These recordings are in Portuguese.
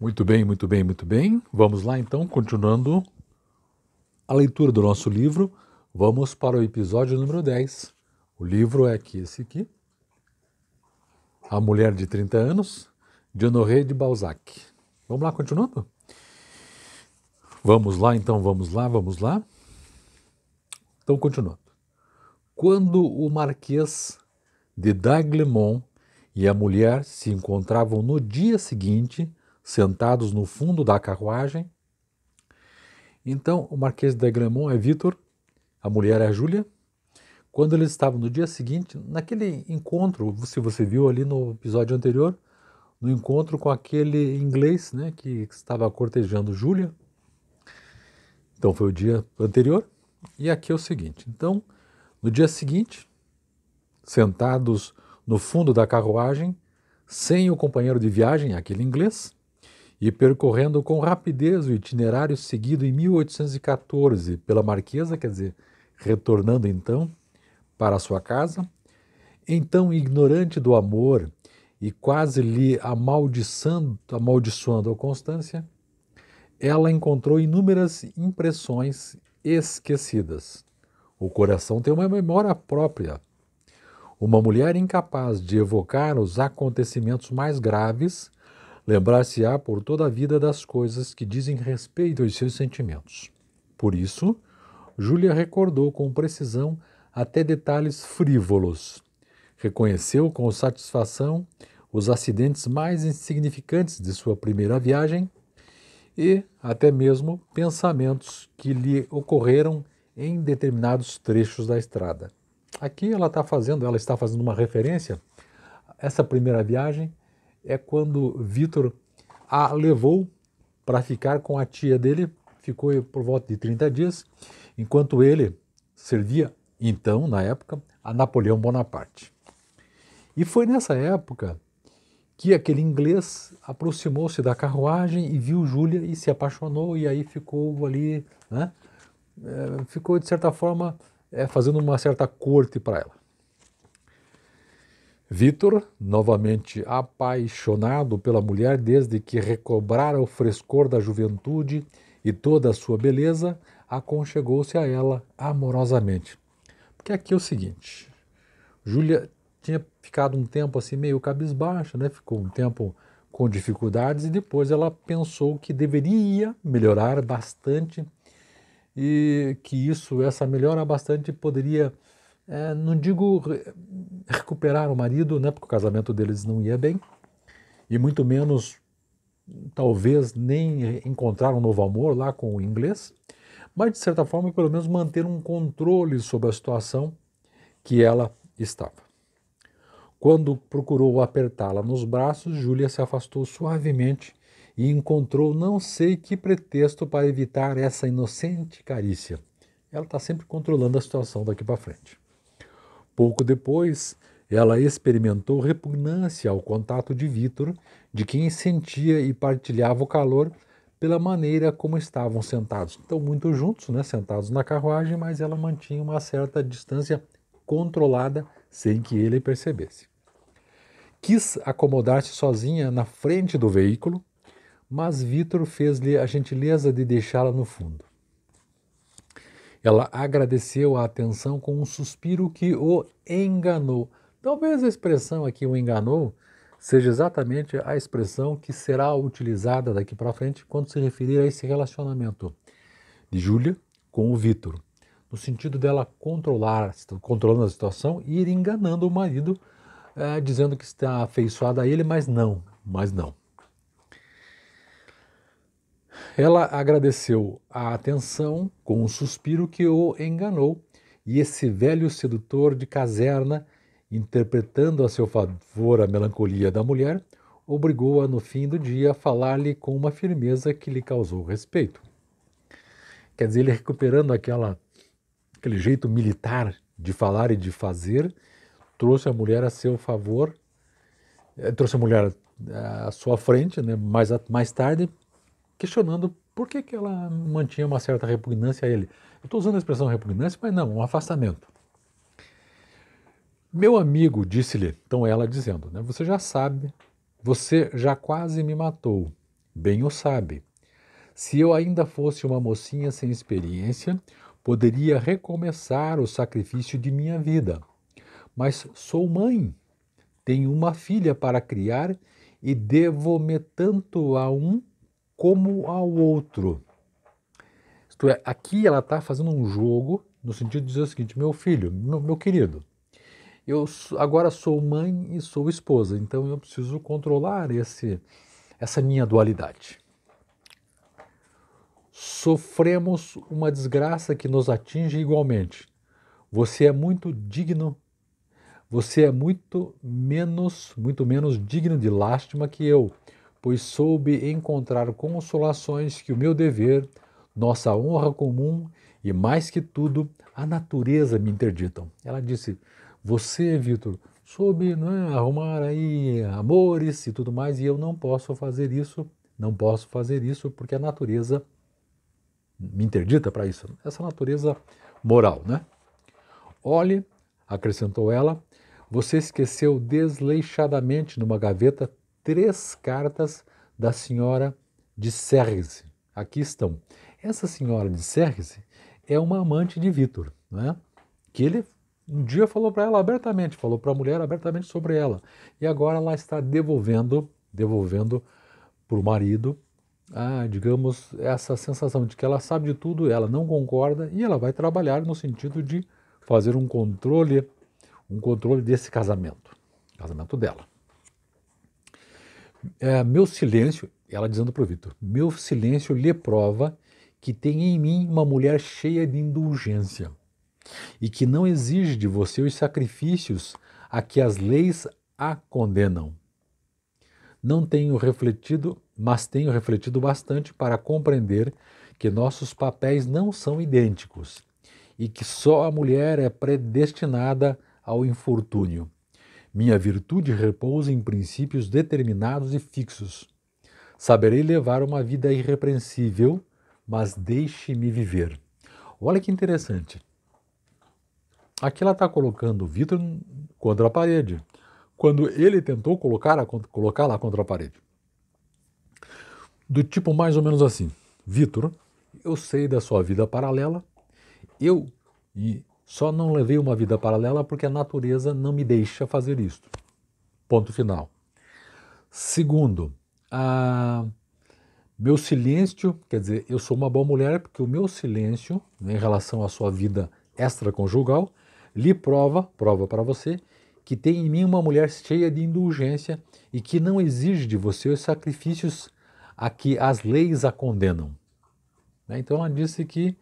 Muito bem, muito bem, muito bem. Vamos lá então, continuando a leitura do nosso livro, vamos para o episódio número 10. O livro é aqui, esse aqui. A Mulher de 30 Anos, de Honoré de Balzac. Vamos lá, continuando? Vamos lá, então, vamos lá, vamos lá. Então, continuando. Quando o Marquês de Daglemont e a mulher se encontravam no dia seguinte sentados no fundo da carruagem. Então, o Marquês de Gremont é Vitor, a mulher é a Júlia. Quando eles estavam no dia seguinte, naquele encontro, se você viu ali no episódio anterior, no encontro com aquele inglês né, que estava cortejando Júlia. Então, foi o dia anterior. E aqui é o seguinte: então, no dia seguinte, sentados no fundo da carruagem, sem o companheiro de viagem, aquele inglês, e percorrendo com rapidez o itinerário seguido em 1814 pela Marquesa, quer dizer, retornando então para sua casa, então ignorante do amor e quase lhe amaldiçando, amaldiçoando a Constância, ela encontrou inúmeras impressões esquecidas. O coração tem uma memória própria. Uma mulher incapaz de evocar os acontecimentos mais graves Lembrar-se-á por toda a vida das coisas que dizem respeito aos seus sentimentos. Por isso, Júlia recordou com precisão até detalhes frívolos. Reconheceu com satisfação os acidentes mais insignificantes de sua primeira viagem e até mesmo pensamentos que lhe ocorreram em determinados trechos da estrada. Aqui ela está fazendo, ela está fazendo uma referência a essa primeira viagem é quando Vitor a levou para ficar com a tia dele, ficou por volta de 30 dias, enquanto ele servia, então, na época, a Napoleão Bonaparte. E foi nessa época que aquele inglês aproximou-se da carruagem e viu Júlia e se apaixonou, e aí ficou ali, né? Eh, ficou de certa forma eh, fazendo uma certa corte para ela. Vitor, novamente apaixonado pela mulher desde que recobrara o frescor da juventude e toda a sua beleza, aconchegou-se a ela amorosamente. Porque aqui é o seguinte: Júlia tinha ficado um tempo assim meio cabisbaixa, né? Ficou um tempo com dificuldades e depois ela pensou que deveria melhorar bastante e que isso, essa melhora bastante poderia é, não digo re recuperar o marido, né, porque o casamento deles não ia bem, e muito menos talvez nem encontrar um novo amor lá com o inglês, mas de certa forma pelo menos manter um controle sobre a situação que ela estava. Quando procurou apertá-la nos braços, Júlia se afastou suavemente e encontrou não sei que pretexto para evitar essa inocente carícia. Ela está sempre controlando a situação daqui para frente. Pouco depois, ela experimentou repugnância ao contato de Vitor, de quem sentia e partilhava o calor pela maneira como estavam sentados. Então, muito juntos, né, sentados na carruagem, mas ela mantinha uma certa distância controlada sem que ele percebesse. Quis acomodar-se sozinha na frente do veículo, mas Vitor fez-lhe a gentileza de deixá-la no fundo. Ela agradeceu a atenção com um suspiro que o enganou. Talvez a expressão aqui, o enganou, seja exatamente a expressão que será utilizada daqui para frente quando se referir a esse relacionamento de Júlia com o Vitor, no sentido dela controlar, controlando a situação e ir enganando o marido, eh, dizendo que está afeiçoada a ele, mas não, mas não. Ela agradeceu a atenção com um suspiro que o enganou, e esse velho sedutor de caserna, interpretando a seu favor a melancolia da mulher, obrigou-a no fim do dia a falar-lhe com uma firmeza que lhe causou respeito. Quer dizer, ele recuperando aquela, aquele jeito militar de falar e de fazer, trouxe a mulher a seu favor, eh, trouxe a mulher eh, à sua frente, né, mais, mais tarde, questionando por que, que ela mantinha uma certa repugnância a ele. Eu estou usando a expressão repugnância, mas não, um afastamento. Meu amigo, disse-lhe, então ela dizendo, né, você já sabe, você já quase me matou, bem o sabe. Se eu ainda fosse uma mocinha sem experiência, poderia recomeçar o sacrifício de minha vida. Mas sou mãe, tenho uma filha para criar e devo-me tanto a um como ao outro. Isto é, aqui ela está fazendo um jogo no sentido de dizer o seguinte: meu filho, meu, meu querido, eu agora sou mãe e sou esposa, então eu preciso controlar esse, essa minha dualidade. Sofremos uma desgraça que nos atinge igualmente. Você é muito digno, você é muito menos, muito menos digno de lástima que eu pois soube encontrar consolações que o meu dever, nossa honra comum e, mais que tudo, a natureza me interditam. Ela disse: Você, Vitor, soube né, arrumar aí amores e tudo mais, e eu não posso fazer isso, não posso fazer isso porque a natureza me interdita para isso. Essa natureza moral, né? Olhe, acrescentou ela, você esqueceu desleixadamente numa gaveta três cartas da senhora de Serres. Aqui estão. Essa senhora de Serres é uma amante de Vitor, né? que ele um dia falou para ela abertamente, falou para a mulher abertamente sobre ela. E agora ela está devolvendo, devolvendo para o marido, digamos, essa sensação de que ela sabe de tudo, ela não concorda e ela vai trabalhar no sentido de fazer um controle, um controle desse casamento, casamento dela é, meu silêncio, ela dizendo para o Vitor, meu silêncio lhe prova que tem em mim uma mulher cheia de indulgência e que não exige de você os sacrifícios a que as leis a condenam. Não tenho refletido, mas tenho refletido bastante para compreender que nossos papéis não são idênticos e que só a mulher é predestinada ao infortúnio minha virtude repousa em princípios determinados e fixos. Saberei levar uma vida irrepreensível, mas deixe-me viver. Olha que interessante. Aqui ela está colocando o Vitor contra a parede, quando ele tentou colocá-la contra a parede. Do tipo mais ou menos assim: Vitor, eu sei da sua vida paralela, eu e só não levei uma vida paralela porque a natureza não me deixa fazer isto. Ponto final. Segundo, a... meu silêncio, quer dizer, eu sou uma boa mulher porque o meu silêncio né, em relação à sua vida extraconjugal lhe prova, prova para você, que tem em mim uma mulher cheia de indulgência e que não exige de você os sacrifícios a que as leis a condenam. Né, então ela disse que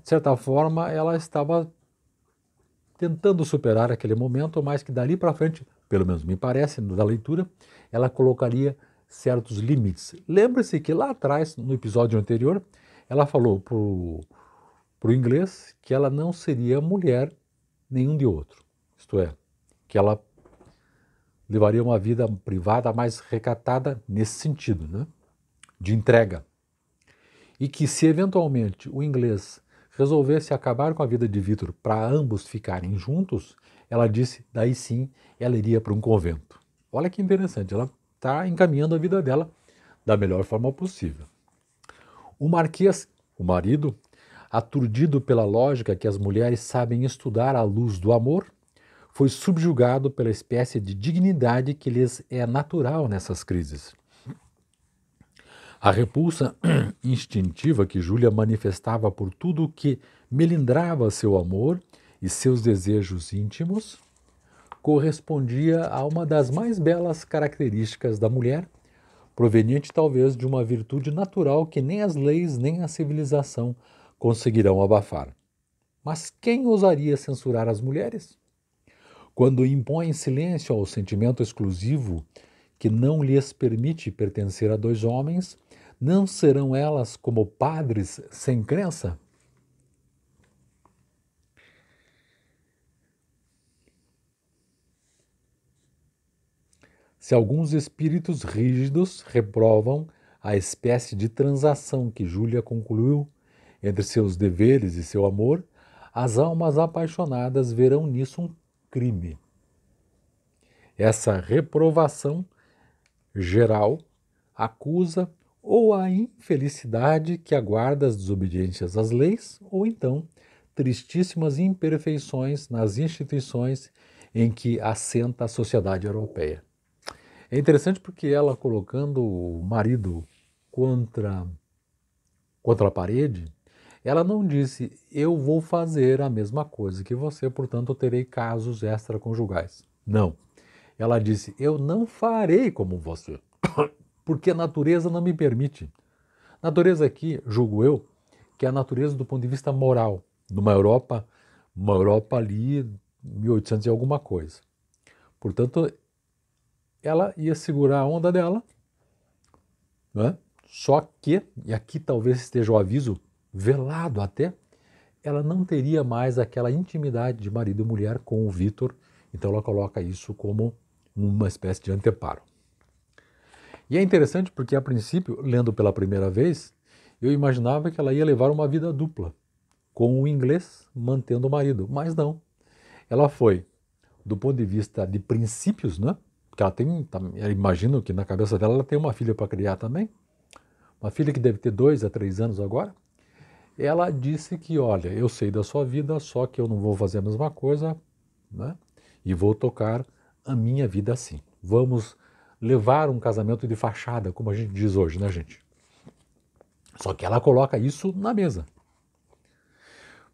de certa forma, ela estava tentando superar aquele momento, mas que dali para frente, pelo menos me parece, da leitura, ela colocaria certos limites. Lembre-se que lá atrás, no episódio anterior, ela falou para o inglês que ela não seria mulher nenhum de outro, isto é, que ela levaria uma vida privada mais recatada nesse sentido, né? de entrega. E que se eventualmente o inglês resolvesse acabar com a vida de Vitor para ambos ficarem juntos, ela disse daí sim ela iria para um convento. Olha que interessante, ela está encaminhando a vida dela da melhor forma possível. O Marquês, o marido, aturdido pela lógica que as mulheres sabem estudar à luz do amor, foi subjugado pela espécie de dignidade que lhes é natural nessas crises. A repulsa instintiva que Júlia manifestava por tudo o que melindrava seu amor e seus desejos íntimos correspondia a uma das mais belas características da mulher, proveniente talvez de uma virtude natural que nem as leis nem a civilização conseguirão abafar. Mas quem ousaria censurar as mulheres? Quando impõem silêncio ao sentimento exclusivo que não lhes permite pertencer a dois homens, não serão elas como padres sem crença? Se alguns espíritos rígidos reprovam a espécie de transação que Júlia concluiu entre seus deveres e seu amor, as almas apaixonadas verão nisso um crime. Essa reprovação geral acusa ou a infelicidade que aguarda as desobediências às leis, ou então tristíssimas imperfeições nas instituições em que assenta a sociedade europeia. É interessante porque ela colocando o marido contra contra a parede, ela não disse eu vou fazer a mesma coisa que você, portanto terei casos extraconjugais. Não. Ela disse eu não farei como você. porque a natureza não me permite. Natureza aqui, julgo eu, que é a natureza do ponto de vista moral, numa Europa, uma Europa ali 1800 e alguma coisa. Portanto, ela ia segurar a onda dela, né? só que, e aqui talvez esteja o aviso velado até, ela não teria mais aquela intimidade de marido e mulher com o Vitor, então ela coloca isso como uma espécie de anteparo. E é interessante porque, a princípio, lendo pela primeira vez, eu imaginava que ela ia levar uma vida dupla, com o inglês mantendo o marido, mas não. Ela foi, do ponto de vista de princípios, né? Porque ela tem, tá, imagino que na cabeça dela ela tem uma filha para criar também, uma filha que deve ter dois a três anos agora. Ela disse que, olha, eu sei da sua vida, só que eu não vou fazer a mesma coisa, né? E vou tocar a minha vida assim. Vamos levar um casamento de fachada, como a gente diz hoje, né, gente? Só que ela coloca isso na mesa.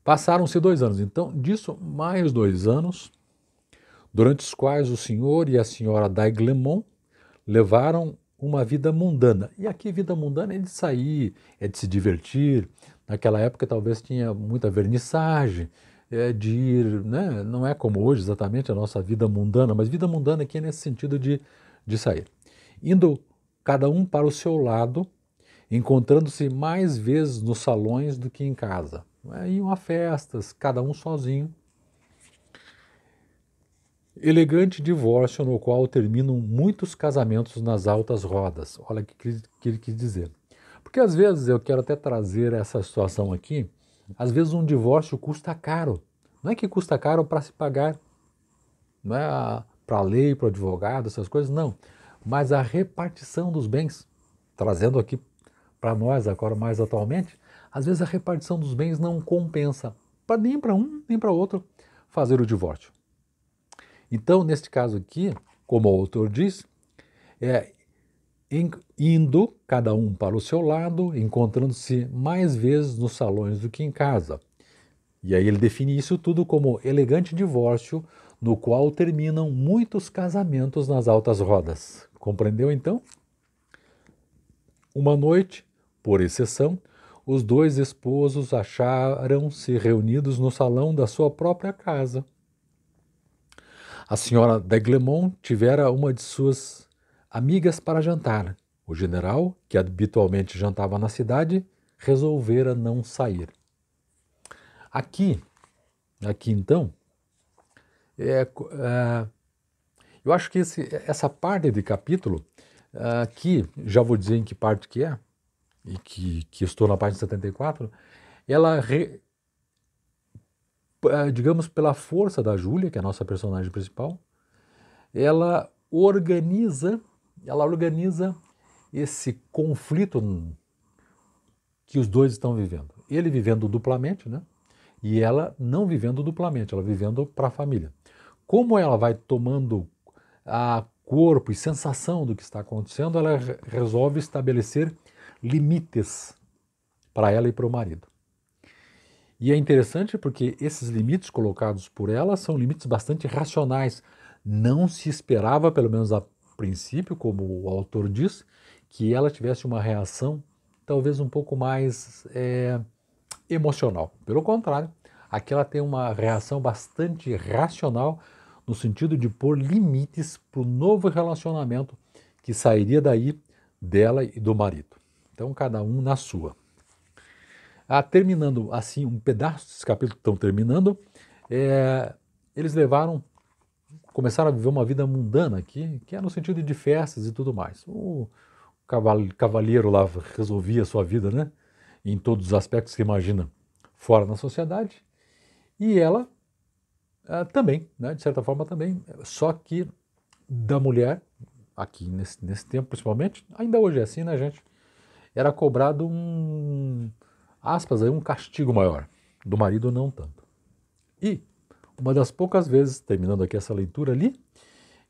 Passaram-se dois anos, então, disso mais dois anos, durante os quais o senhor e a senhora d'Aiglemont levaram uma vida mundana. E aqui, vida mundana é de sair, é de se divertir. Naquela época, talvez tinha muita vernissagem, é de ir, né? não é como hoje exatamente a nossa vida mundana, mas vida mundana aqui é nesse sentido de de sair, indo cada um para o seu lado, encontrando-se mais vezes nos salões do que em casa. É, iam a festas, cada um sozinho. Elegante divórcio no qual terminam muitos casamentos nas altas rodas. Olha o que, que ele quis dizer. Porque às vezes, eu quero até trazer essa situação aqui, às vezes um divórcio custa caro. Não é que custa caro para se pagar. Não é ah, para a lei, para o advogado, essas coisas, não. Mas a repartição dos bens, trazendo aqui para nós agora mais atualmente, às vezes a repartição dos bens não compensa para nem para um nem para outro fazer o divórcio. Então, neste caso aqui, como o autor diz, é indo cada um para o seu lado, encontrando-se mais vezes nos salões do que em casa. E aí ele define isso tudo como elegante divórcio no qual terminam muitos casamentos nas altas rodas. Compreendeu então? Uma noite, por exceção, os dois esposos acharam-se reunidos no salão da sua própria casa. A senhora d'Eglemont tivera uma de suas amigas para jantar. O general, que habitualmente jantava na cidade, resolvera não sair. Aqui, aqui então, é, é, eu acho que esse, essa parte de capítulo, uh, que já vou dizer em que parte que é, e que, que estou na página 74, ela, re, uh, digamos, pela força da Júlia, que é a nossa personagem principal, ela organiza, ela organiza esse conflito que os dois estão vivendo. Ele vivendo duplamente, né? E ela não vivendo duplamente, ela vivendo para a família como ela vai tomando a corpo e sensação do que está acontecendo, ela resolve estabelecer limites para ela e para o marido. E é interessante porque esses limites colocados por ela são limites bastante racionais. Não se esperava, pelo menos a princípio, como o autor diz, que ela tivesse uma reação talvez um pouco mais é, emocional. Pelo contrário, aqui ela tem uma reação bastante racional no sentido de pôr limites para o novo relacionamento que sairia daí dela e do marido. Então, cada um na sua. Ah, terminando assim um pedaço desse capítulo estão terminando, é, eles levaram, começaram a viver uma vida mundana aqui, que é no sentido de festas e tudo mais. O cavalheiro lá resolvia a sua vida, né? Em todos os aspectos que imagina fora na sociedade. E ela ah, também, né, de certa forma também, só que da mulher, aqui nesse, nesse tempo principalmente, ainda hoje é assim, né, gente? Era cobrado um, aspas, aí, um castigo maior, do marido não tanto. E uma das poucas vezes, terminando aqui essa leitura ali,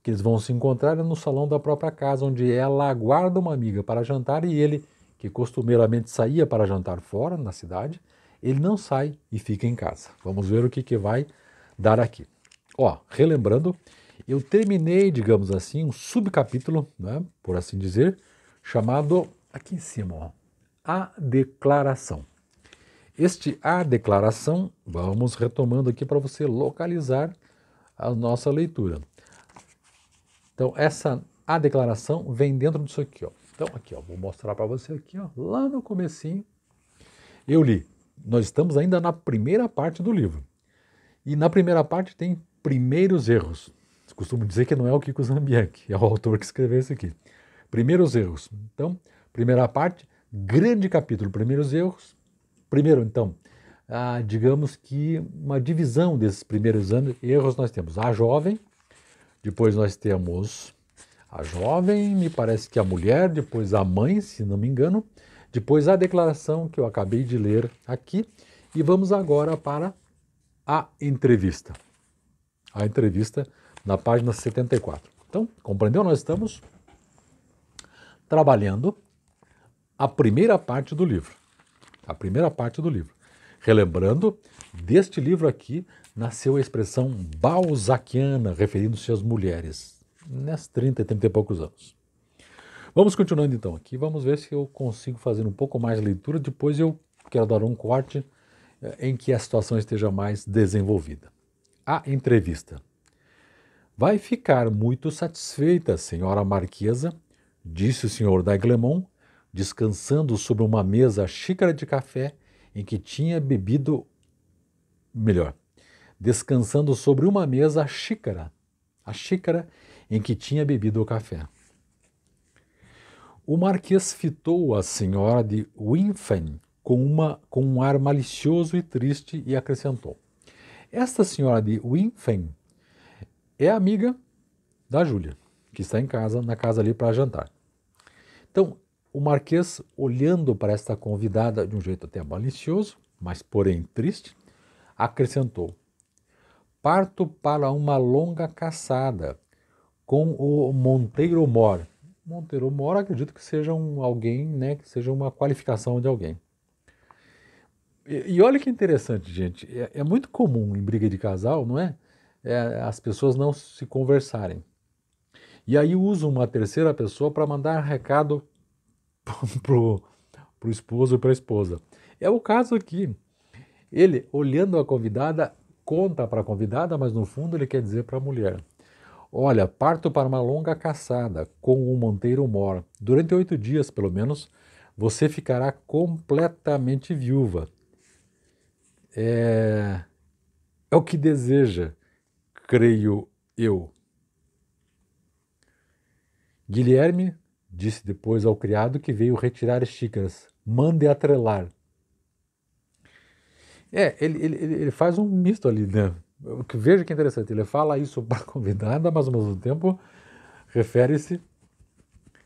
que eles vão se encontrar é no salão da própria casa, onde ela aguarda uma amiga para jantar e ele, que costumeiramente saía para jantar fora, na cidade, ele não sai e fica em casa. Vamos ver o que, que vai acontecer dar aqui. Ó, relembrando, eu terminei, digamos assim, um subcapítulo, né, por assim dizer, chamado aqui em cima, ó, a declaração. Este a declaração, vamos retomando aqui para você localizar a nossa leitura. Então, essa a declaração vem dentro disso aqui, ó. Então, aqui, ó, vou mostrar para você aqui, ó, lá no comecinho. Eu li. Nós estamos ainda na primeira parte do livro. E na primeira parte tem primeiros erros. Costumo dizer que não é o Kiko Zambianchi, é o autor que escreveu isso aqui. Primeiros erros. Então, primeira parte, grande capítulo, primeiros erros. Primeiro, então, ah, digamos que uma divisão desses primeiros anos, erros nós temos a jovem, depois nós temos a jovem, me parece que a mulher, depois a mãe, se não me engano, depois a declaração que eu acabei de ler aqui, e vamos agora para a entrevista. A entrevista na página 74. Então, compreendeu? Nós estamos trabalhando a primeira parte do livro. A primeira parte do livro. Relembrando, deste livro aqui nasceu a expressão balzaquiana, referindo-se às mulheres, nesses 30, 30 e poucos anos. Vamos continuando então aqui, vamos ver se eu consigo fazer um pouco mais de leitura, depois eu quero dar um corte eh, em que a situação esteja mais desenvolvida. A entrevista. Vai ficar muito satisfeita, senhora Marquesa, disse o senhor d'Aiglemont, descansando sobre uma mesa xícara de café em que tinha bebido. Melhor, descansando sobre uma mesa xícara, a xícara em que tinha bebido o café. O marquês fitou a senhora de Winfen com, uma, com um ar malicioso e triste e acrescentou: Esta senhora de Winfen é amiga da Júlia, que está em casa, na casa ali para jantar. Então, o Marquês, olhando para esta convidada de um jeito até malicioso, mas porém triste, acrescentou: Parto para uma longa caçada com o Monteiro Mor. Monteiro Mor acredito que seja um alguém, né, que seja uma qualificação de alguém. E, e olha que interessante, gente. É, é, muito comum em briga de casal, não é? é? As pessoas não se conversarem. E aí usam uma terceira pessoa para mandar recado pro, pro esposo e para a esposa. É o caso aqui. Ele, olhando a convidada, conta para a convidada, mas no fundo ele quer dizer para a mulher. Olha, parto para uma longa caçada com o Monteiro Mor. Durante oito dias, pelo menos, você ficará completamente viúva é, é o que deseja, creio eu. Guilherme disse depois ao criado que veio retirar as xícaras. Mande atrelar. É, ele, ele, ele faz um misto ali, né? Veja que é interessante, ele fala isso para a convidada, mas ao mesmo tempo refere-se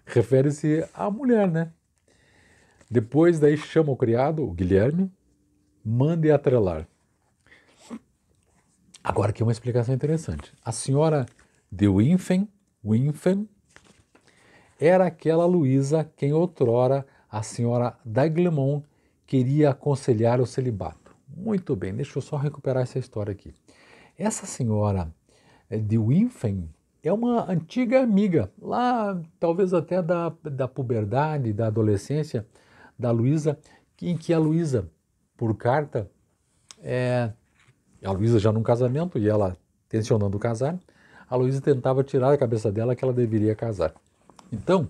refere-se à mulher, né? Depois daí chama o criado, o Guilherme, mande atrelar. Agora aqui uma explicação interessante. A senhora de Winfen, Winfen era aquela Luísa quem outrora a senhora d'Aiglemont queria aconselhar o celibato. Muito bem, deixa eu só recuperar essa história aqui. Essa senhora eh, de Winfen é uma antiga amiga, lá talvez até da, da puberdade, da adolescência, da Luísa, em que a Luísa por carta, é, a Luísa já num casamento e ela tensionando casar, a Luísa tentava tirar da cabeça dela que ela deveria casar. Então,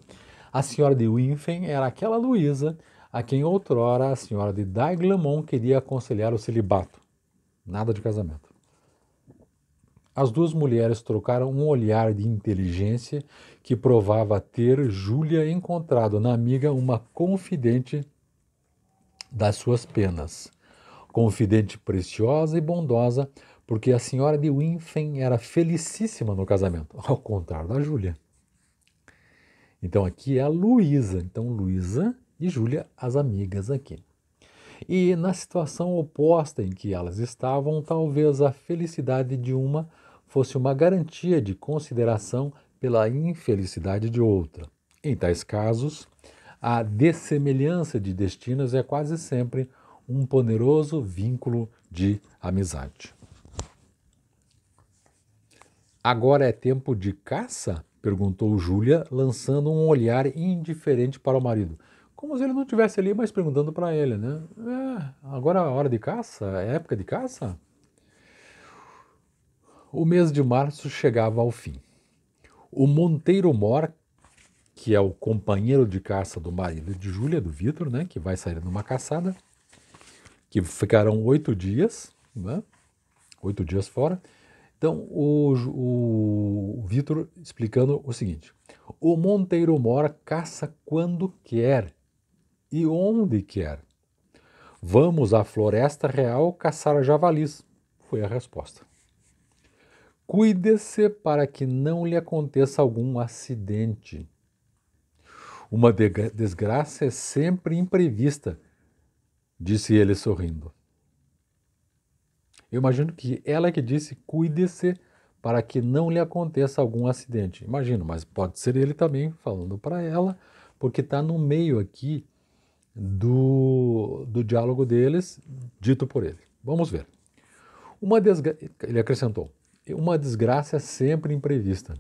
a senhora de Winfen era aquela Luísa a quem outrora a senhora de Daglamon queria aconselhar o celibato. Nada de casamento. As duas mulheres trocaram um olhar de inteligência que provava ter Júlia encontrado na amiga uma confidente das suas penas. Confidente preciosa e bondosa, porque a senhora de Winfen era felicíssima no casamento, ao contrário da Júlia. Então aqui é a Luísa. Então Luísa e Júlia, as amigas aqui. E na situação oposta em que elas estavam, talvez a felicidade de uma fosse uma garantia de consideração pela infelicidade de outra. Em tais casos, a dessemelhança de destinos é quase sempre um poderoso vínculo de amizade. Agora é tempo de caça? perguntou Júlia, lançando um olhar indiferente para o marido. Como se ele não estivesse ali, mas perguntando para ele, né? É, agora é hora de caça? É época de caça? O mês de março chegava ao fim. O Monteiro Mor que é o companheiro de caça do marido de Júlia, do Vitor, né, que vai sair numa caçada, que ficarão oito dias, né, oito dias fora. Então, o, o, o Vitor explicando o seguinte: o Monteiro Mora caça quando quer e onde quer. Vamos à Floresta Real caçar javalis, foi a resposta. Cuide-se para que não lhe aconteça algum acidente. Uma desgraça é sempre imprevista, disse ele sorrindo. Eu imagino que ela é que disse cuide-se para que não lhe aconteça algum acidente. Imagino, mas pode ser ele também falando para ela, porque está no meio aqui do, do diálogo deles, dito por ele. Vamos ver. Uma desgra... Ele acrescentou: uma desgraça é sempre imprevista.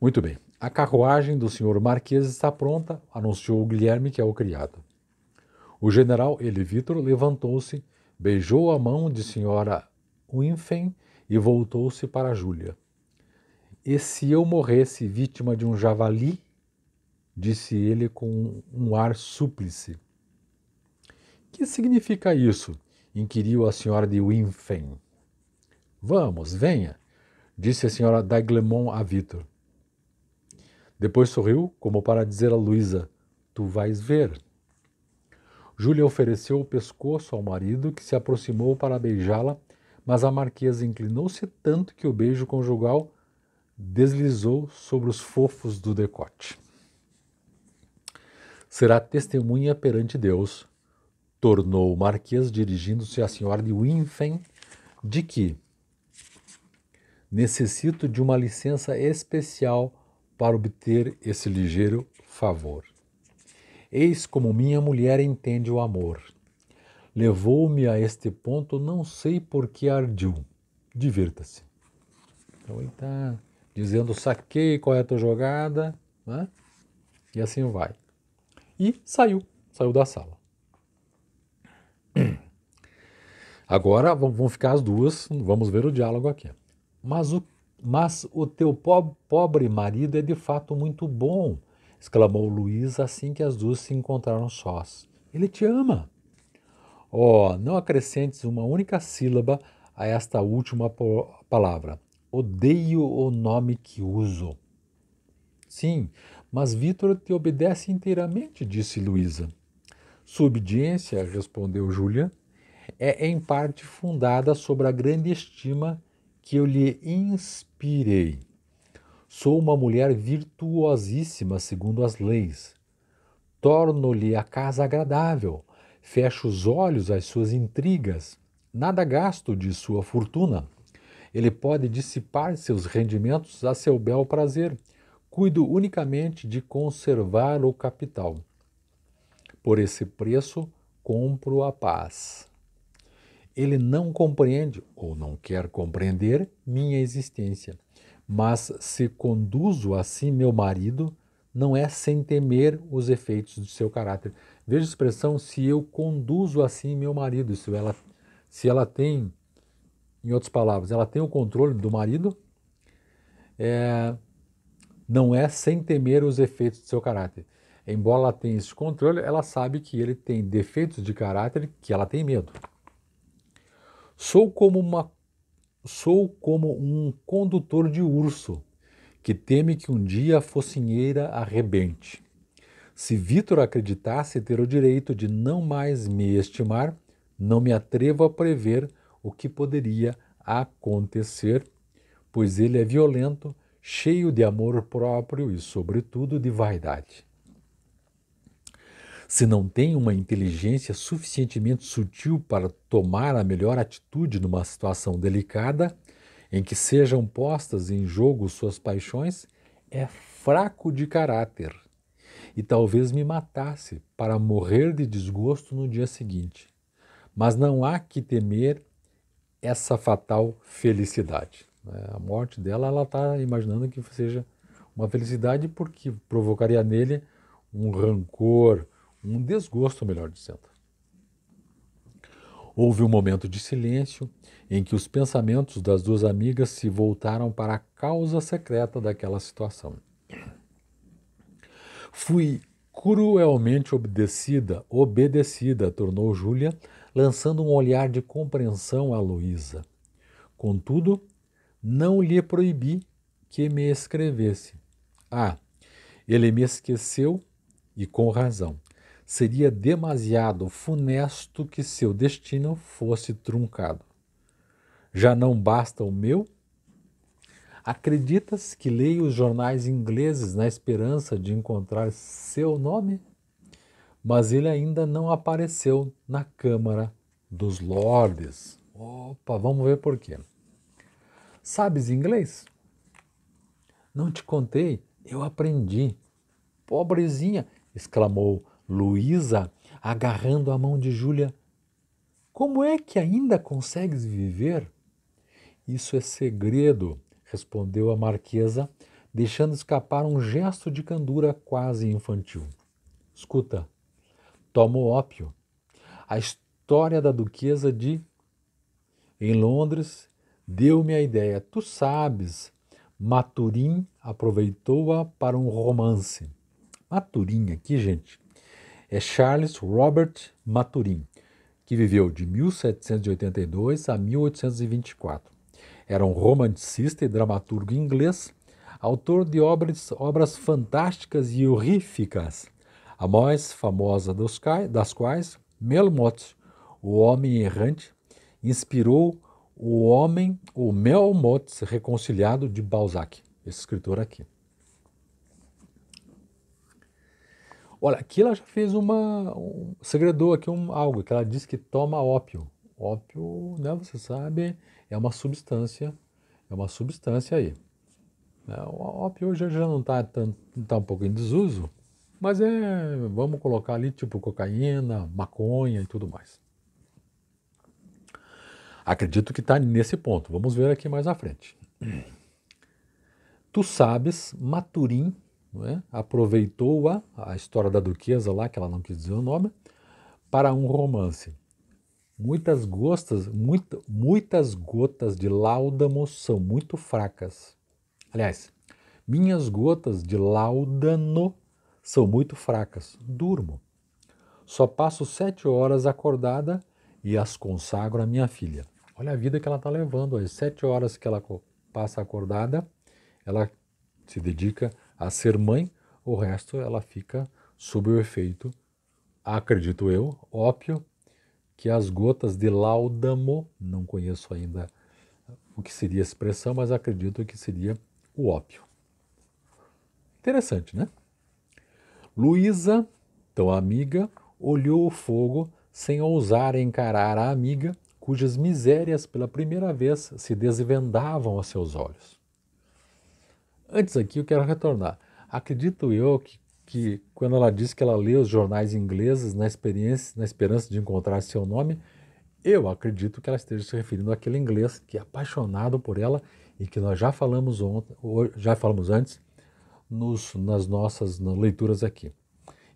Muito bem. A carruagem do senhor Marquês está pronta, anunciou Guilherme, que é o criado. O general Elivitor levantou-se, beijou a mão de senhora Winfen e voltou-se para Júlia. E se eu morresse vítima de um javali? disse ele com um ar súplice. Que significa isso? inquiriu a senhora de Winfen. Vamos, venha, disse a senhora Daglemont a Vitor. Depois sorriu, como para dizer a Luísa: Tu vais ver. Júlia ofereceu o pescoço ao marido, que se aproximou para beijá-la, mas a marquesa inclinou-se tanto que o beijo conjugal deslizou sobre os fofos do decote. Será testemunha perante Deus, tornou o marquês, dirigindo-se à senhora de Winfen, de que necessito de uma licença especial para obter esse ligeiro favor. Eis como minha mulher entende o amor. Levou-me a este ponto, não sei por que ardiu. Divirta-se. Então ele está dizendo, saquei qual é a tua jogada, né? e assim vai. E saiu, saiu da sala. Agora vão ficar as duas, vamos ver o diálogo aqui. Mas o mas o teu po pobre marido é de fato muito bom, exclamou Luísa assim que as duas se encontraram sós. Ele te ama. Oh, não acrescentes uma única sílaba a esta última palavra. Odeio o nome que uso. Sim, mas Vitor te obedece inteiramente, disse Luísa. Sua obediência, respondeu Júlia, é em parte fundada sobre a grande estima que eu lhe inspirei. Sou uma mulher virtuosíssima segundo as leis. Torno-lhe a casa agradável, fecho os olhos às suas intrigas, nada gasto de sua fortuna. Ele pode dissipar seus rendimentos a seu bel prazer. Cuido unicamente de conservar o capital. Por esse preço, compro a paz. Ele não compreende ou não quer compreender minha existência. Mas se conduzo assim meu marido, não é sem temer os efeitos do seu caráter. Veja a expressão se eu conduzo assim meu marido. Se ela, se ela tem, em outras palavras, ela tem o controle do marido, é, não é sem temer os efeitos do seu caráter. Embora ela tenha esse controle, ela sabe que ele tem defeitos de caráter que ela tem medo. Sou como, uma, sou como um condutor de urso que teme que um dia a focinheira arrebente. Se Vitor acreditasse ter o direito de não mais me estimar, não me atrevo a prever o que poderia acontecer, pois ele é violento, cheio de amor próprio e, sobretudo, de vaidade se não tem uma inteligência suficientemente sutil para tomar a melhor atitude numa situação delicada, em que sejam postas em jogo suas paixões, é fraco de caráter e talvez me matasse para morrer de desgosto no dia seguinte. Mas não há que temer essa fatal felicidade. Né? A morte dela, ela está imaginando que seja uma felicidade porque provocaria nele um rancor, um desgosto, melhor dizendo. Houve um momento de silêncio em que os pensamentos das duas amigas se voltaram para a causa secreta daquela situação. Fui cruelmente obedecida, obedecida, tornou Júlia, lançando um olhar de compreensão a Luísa. Contudo, não lhe proibi que me escrevesse. Ah, ele me esqueceu e com razão seria demasiado funesto que seu destino fosse truncado. Já não basta o meu? Acreditas que leio os jornais ingleses na esperança de encontrar seu nome? Mas ele ainda não apareceu na Câmara dos Lordes. Opa, vamos ver por quê. Sabes inglês? Não te contei, eu aprendi. Pobrezinha! exclamou Luísa, agarrando a mão de Júlia. Como é que ainda consegues viver? Isso é segredo, respondeu a marquesa, deixando escapar um gesto de candura quase infantil. Escuta, tomo ópio. A história da duquesa de em Londres deu-me a ideia. Tu sabes, Maturin aproveitou-a para um romance. Maturin aqui, gente, é Charles Robert Maturin, que viveu de 1782 a 1824. Era um romancista e dramaturgo inglês, autor de obras, obras fantásticas e horríficas, a mais famosa das quais, Melmoth, o Homem Errante, inspirou o homem, o Melmoth reconciliado de Balzac, esse escritor aqui. Olha, aqui ela já fez uma. Um, segredou aqui um, algo, que ela diz que toma ópio. Ópio, né, você sabe, é uma substância, é uma substância aí. Né, o ópio hoje já não está tá um pouco em desuso, mas é, vamos colocar ali tipo cocaína, maconha e tudo mais. Acredito que está nesse ponto. Vamos ver aqui mais à frente. Tu sabes, Maturim é? aproveitou-a, a história da duquesa lá, que ela não quis dizer o nome, para um romance. Muitas gostas, muito, muitas gotas de láudamo são muito fracas. Aliás, minhas gotas de laudano são muito fracas. Durmo. Só passo sete horas acordada e as consagro à minha filha. Olha a vida que ela está levando. As sete horas que ela passa acordada, ela se dedica a ser mãe, o resto ela fica sob o efeito, acredito eu, ópio, que as gotas de laudamo, não conheço ainda o que seria a expressão, mas acredito que seria o ópio. Interessante, né? Luísa, então amiga, olhou o fogo sem ousar encarar a amiga, cujas misérias pela primeira vez se desvendavam a seus olhos. Antes aqui eu quero retornar. Acredito eu que, que quando ela disse que ela lê os jornais ingleses na, experiência, na esperança de encontrar seu nome, eu acredito que ela esteja se referindo àquele inglês que é apaixonado por ela e que nós já falamos ontem, já falamos antes nos, nas nossas leituras aqui.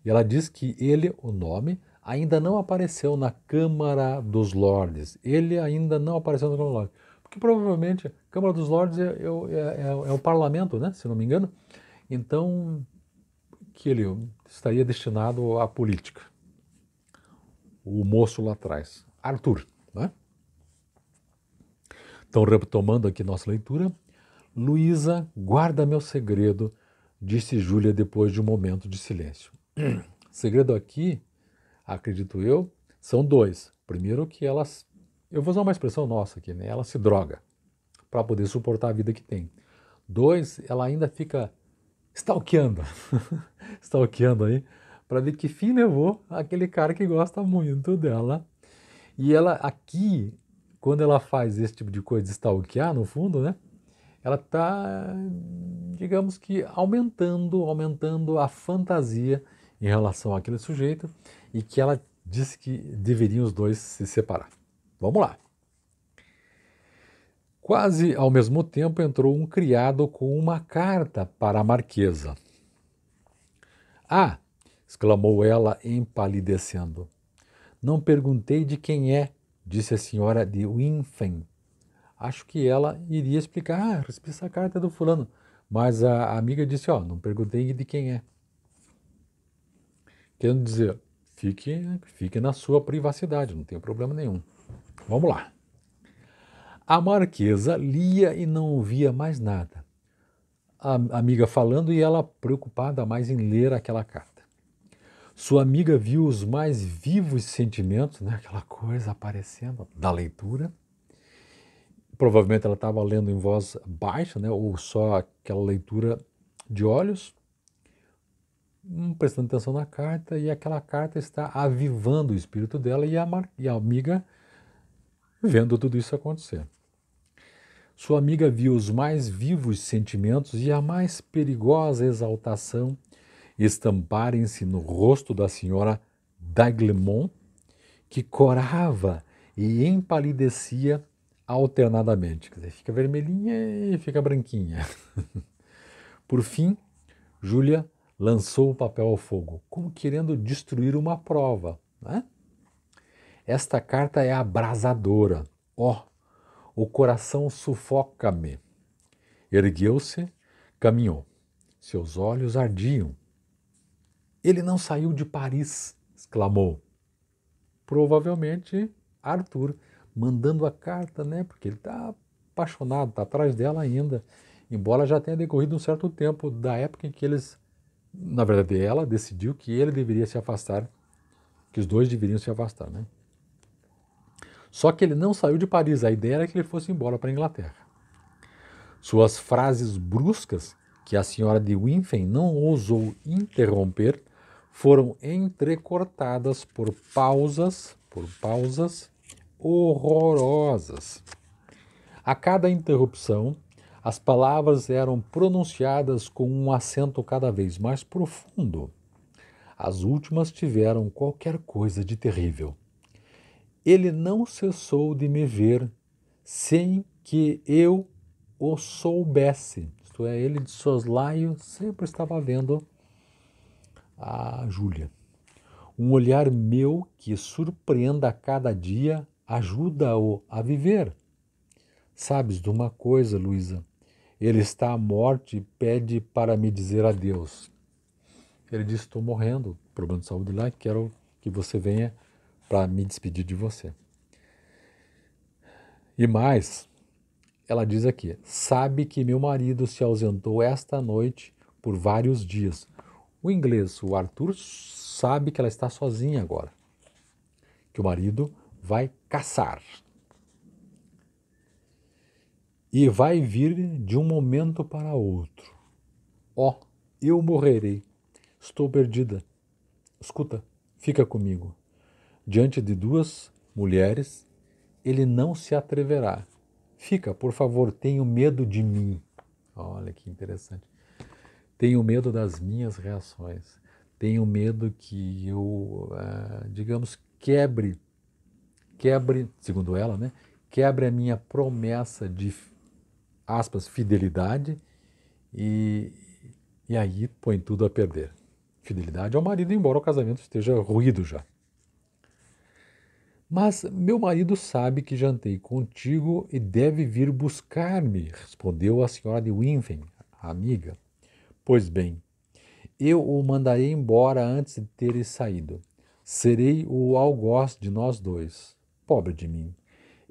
E ela diz que ele, o nome, ainda não apareceu na Câmara dos Lordes. Ele ainda não apareceu na Câmara dos Lordes que provavelmente a Câmara dos Lordes é é, é, é, é, o parlamento, né, se não me engano, então que ele estaria destinado à política. O moço lá atrás, Arthur. Né? Então, retomando aqui nossa leitura, Luísa, guarda meu segredo, disse Júlia depois de um momento de silêncio. segredo aqui, acredito eu, são dois. Primeiro, que elas eu vou usar uma expressão nossa aqui, né? Ela se droga para poder suportar a vida que tem. Dois, ela ainda fica stalkeando, stalkeando aí, para ver que fim levou aquele cara que gosta muito dela. E ela aqui, quando ela faz esse tipo de coisa, de stalkear no fundo, né? Ela está, digamos que, aumentando, aumentando a fantasia em relação àquele sujeito e que ela disse que deveriam os dois se separar. Vamos lá. Quase ao mesmo tempo entrou um criado com uma carta para a marquesa. Ah! exclamou ela, empalidecendo. Não perguntei de quem é, disse a senhora de Winfen. Acho que ela iria explicar. Ah, recebi essa carta do fulano. Mas a amiga disse: Ó, oh, não perguntei de quem é. Querendo dizer, fique, fique na sua privacidade, não tem problema nenhum. Vamos lá. A marquesa lia e não ouvia mais nada. A amiga falando e ela preocupada mais em ler aquela carta. Sua amiga viu os mais vivos sentimentos, né, aquela coisa aparecendo da leitura. Provavelmente ela estava lendo em voz baixa, né, ou só aquela leitura de olhos, hum, prestando atenção na carta, e aquela carta está avivando o espírito dela e a, mar... e a amiga vendo tudo isso acontecer. Sua amiga viu os mais vivos sentimentos e a mais perigosa exaltação estamparem-se no rosto da senhora Daglemont, que corava e empalidecia alternadamente. Quer dizer, fica vermelhinha e fica branquinha. Por fim, Júlia lançou o papel ao fogo, como querendo destruir uma prova. Né? Esta carta é abrasadora. Ó, oh, o coração sufoca-me. Ergueu-se, caminhou. Seus olhos ardiam. Ele não saiu de Paris, exclamou. Provavelmente Arthur, mandando a carta, né? Porque ele está apaixonado, está atrás dela ainda. Embora já tenha decorrido um certo tempo da época em que eles, na verdade, ela decidiu que ele deveria se afastar, que os dois deveriam se afastar, né? Só que ele não saiu de Paris, a ideia era que ele fosse embora para a Inglaterra. Suas frases bruscas, que a senhora de Winfen não ousou interromper, foram entrecortadas por pausas, por pausas horrorosas. A cada interrupção, as palavras eram pronunciadas com um acento cada vez mais profundo. As últimas tiveram qualquer coisa de terrível ele não cessou de me ver sem que eu o soubesse. Isto é, ele de soslaio sempre estava vendo a Júlia. Um olhar meu que surpreenda a cada dia ajuda-o a viver. Sabes de uma coisa, Luísa? Ele está à morte e pede para me dizer adeus. Ele diz: Estou morrendo, problema de saúde lá, quero que você venha para me despedir de você. E mais, ela diz aqui: sabe que meu marido se ausentou esta noite por vários dias. O inglês, o Arthur, sabe que ela está sozinha agora, que o marido vai caçar. E vai vir de um momento para outro. Ó, oh, eu morrerei. Estou perdida. Escuta, fica comigo diante de duas mulheres, ele não se atreverá. Fica, por favor, tenho medo de mim. Olha que interessante. Tenho medo das minhas reações. Tenho medo que eu, ah, digamos, quebre, quebre, segundo ela, né? Quebre a minha promessa de, aspas, fidelidade e, e aí põe tudo a perder. Fidelidade ao marido, embora o casamento esteja ruído já. Mas meu marido sabe que jantei contigo e deve vir buscar-me, respondeu a senhora de Winfen, amiga. Pois bem, eu o mandarei embora antes de teres saído. Serei o algoz de nós dois. Pobre de mim.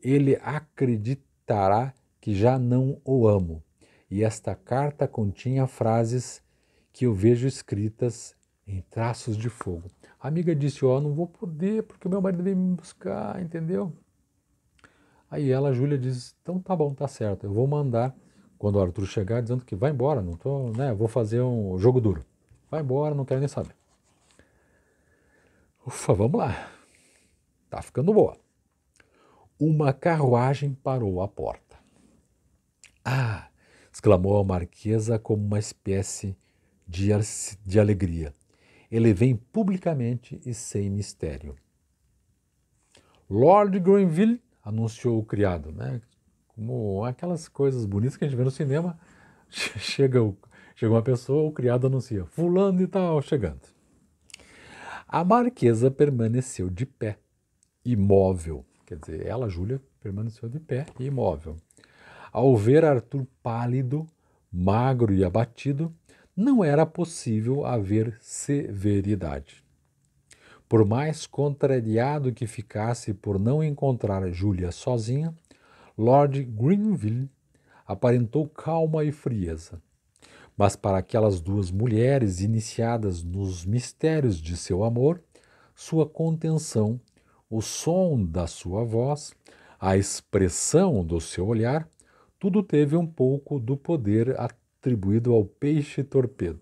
Ele acreditará que já não o amo. E esta carta continha frases que eu vejo escritas em traços de fogo. A amiga disse: Ó, oh, não vou poder porque o meu marido veio me buscar, entendeu? Aí ela, Júlia, diz: Então tá bom, tá certo, eu vou mandar quando o Arthur chegar dizendo que vai embora, não tô, né, vou fazer um jogo duro. Vai embora, não quero nem saber. Ufa, vamos lá. Tá ficando boa. Uma carruagem parou à porta. Ah! exclamou a marquesa como uma espécie de, de alegria ele vem publicamente e sem mistério. Lord Grenville anunciou o criado, né? Como aquelas coisas bonitas que a gente vê no cinema, chega, o, chega uma pessoa, o criado anuncia, fulano e tal, chegando. A marquesa permaneceu de pé, imóvel. Quer dizer, ela, Júlia, permaneceu de pé e imóvel. Ao ver Arthur pálido, magro e abatido, não era possível haver severidade. Por mais contrariado que ficasse por não encontrar Júlia sozinha, Lord Greenville aparentou calma e frieza. Mas para aquelas duas mulheres iniciadas nos mistérios de seu amor, sua contenção, o som da sua voz, a expressão do seu olhar, tudo teve um pouco do poder atribuído ao peixe-torpedo.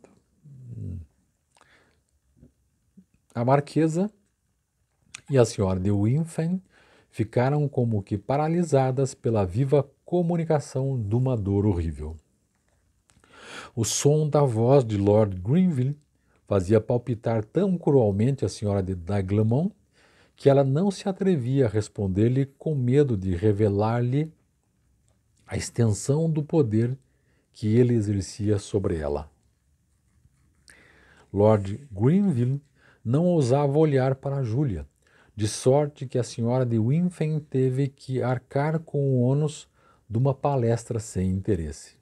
A Marquesa e a senhora de Winfen ficaram como que paralisadas pela viva comunicação de uma dor horrível. O som da voz de Lord Greenville fazia palpitar tão cruelmente a senhora de Daglamont que ela não se atrevia a responder-lhe com medo de revelar-lhe a extensão do poder que ele exercia sobre ela. Lord Greenville não ousava olhar para Júlia, de sorte que a senhora de Winfen teve que arcar com o ônus de uma palestra sem interesse.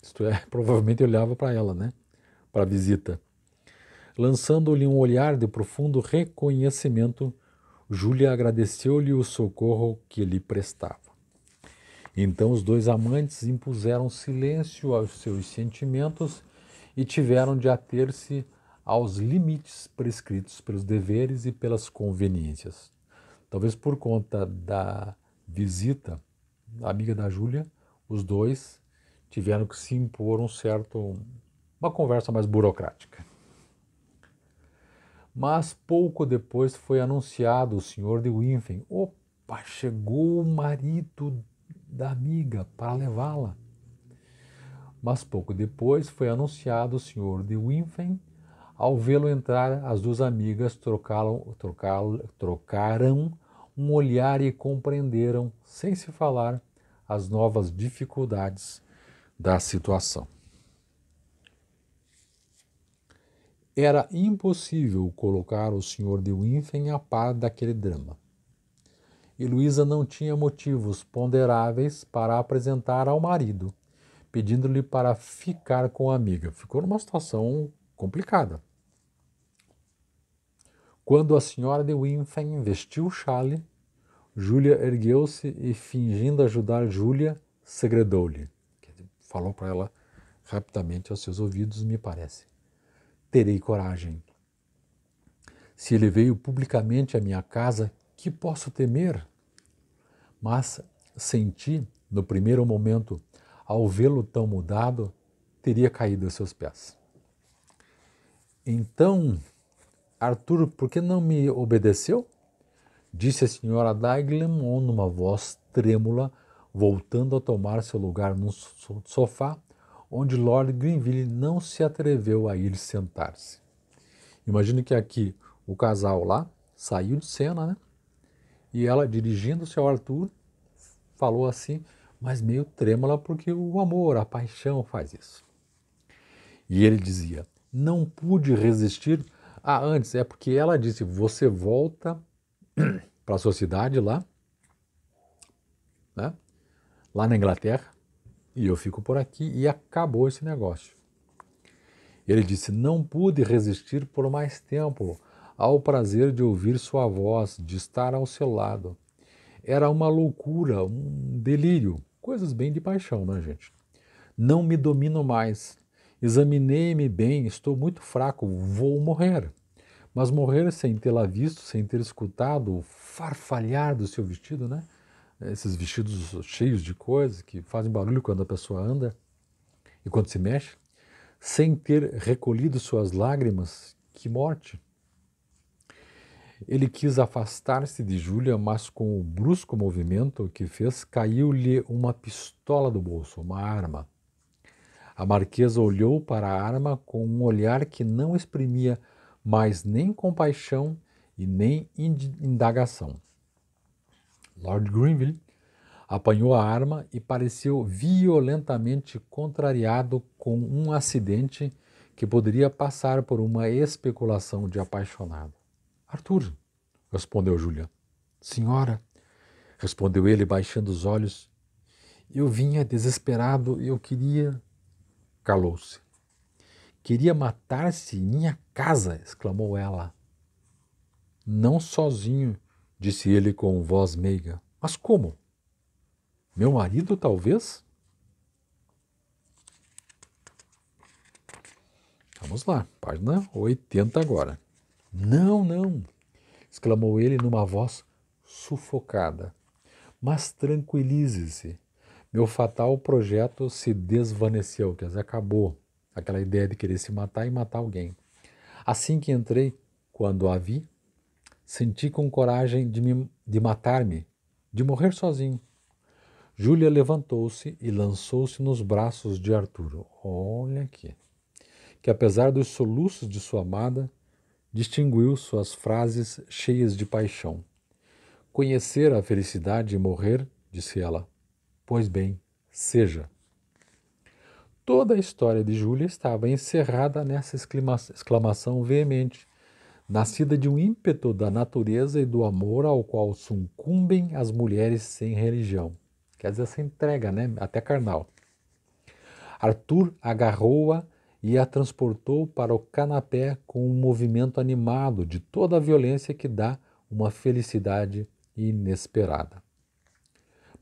Isto é, provavelmente olhava para ela, né? Para a visita. Lançando-lhe um olhar de profundo reconhecimento, Júlia agradeceu-lhe o socorro que lhe prestava. Então os dois amantes impuseram silêncio aos seus sentimentos e tiveram de ater-se aos limites prescritos pelos deveres e pelas conveniências. Talvez por conta da visita da amiga da Júlia, os dois tiveram que se impor um certo uma conversa mais burocrática. Mas pouco depois foi anunciado o senhor de Winfen. Opa, chegou o marido da amiga para levá-la. Mas pouco depois foi anunciado o senhor de Winfen. Ao vê-lo entrar, as duas amigas trocaram, trocaram, trocaram um olhar e compreenderam, sem se falar, as novas dificuldades da situação. Era impossível colocar o senhor de Winfen a par daquele drama e Luísa não tinha motivos ponderáveis para apresentar ao marido, pedindo-lhe para ficar com a amiga. Ficou numa situação complicada. Quando a senhora de Winfen vestiu o chale, Júlia ergueu-se e, fingindo ajudar Júlia, segredou-lhe. Falou para ela rapidamente aos seus ouvidos, me parece. Terei coragem. Se ele veio publicamente à minha casa, que posso temer? Mas senti, no primeiro momento, ao vê-lo tão mudado, teria caído aos seus pés. Então, Arthur, por que não me obedeceu? Disse a senhora ou numa voz trêmula, voltando a tomar seu lugar no sofá, onde Lord Greenville não se atreveu a ir sentar-se. Imagino que aqui o casal lá saiu de cena, né? E ela, dirigindo-se ao Arthur, falou assim, mas meio trêmula, porque o amor, a paixão faz isso. E ele dizia: Não pude resistir. Ah, antes, é porque ela disse: Você volta para a sociedade lá, né? lá na Inglaterra, e eu fico por aqui, e acabou esse negócio. Ele disse: Não pude resistir por mais tempo ao prazer de ouvir sua voz, de estar ao seu lado. Era uma loucura, um delírio, coisas bem de paixão, né, gente? Não me domino mais. Examinei-me bem, estou muito fraco, vou morrer. Mas morrer sem tê-la visto, sem ter escutado o farfalhar do seu vestido, né? Esses vestidos cheios de coisas que fazem barulho quando a pessoa anda e quando se mexe, sem ter recolhido suas lágrimas, que morte! Ele quis afastar-se de Júlia, mas com o brusco movimento que fez, caiu-lhe uma pistola do bolso, uma arma. A marquesa olhou para a arma com um olhar que não exprimia mais nem compaixão e nem indagação. Lord Greenville apanhou a arma e pareceu violentamente contrariado com um acidente que poderia passar por uma especulação de apaixonado. Arthur, respondeu Júlia. Senhora, respondeu ele, baixando os olhos. Eu vinha desesperado, eu queria. Calou-se. Queria matar-se em minha casa, exclamou ela. Não sozinho, disse ele com voz meiga. Mas como? Meu marido, talvez? Vamos lá, página 80 agora. Não, não! exclamou ele numa voz sufocada. Mas tranquilize-se. Meu fatal projeto se desvaneceu, quer dizer, acabou aquela ideia de querer se matar e matar alguém. Assim que entrei, quando a vi, senti com coragem de, de matar-me, de morrer sozinho. Júlia levantou-se e lançou-se nos braços de Arturo. Olha aqui. Que apesar dos soluços de sua amada, distinguiu suas frases cheias de paixão. Conhecer a felicidade e morrer, disse ela. Pois bem, seja. Toda a história de Júlia estava encerrada nessa exclama exclamação veemente, nascida de um ímpeto da natureza e do amor ao qual sucumbem as mulheres sem religião. Quer dizer, essa entrega, né? Até carnal. Arthur agarrou-a e a transportou para o canapé com um movimento animado de toda a violência que dá uma felicidade inesperada.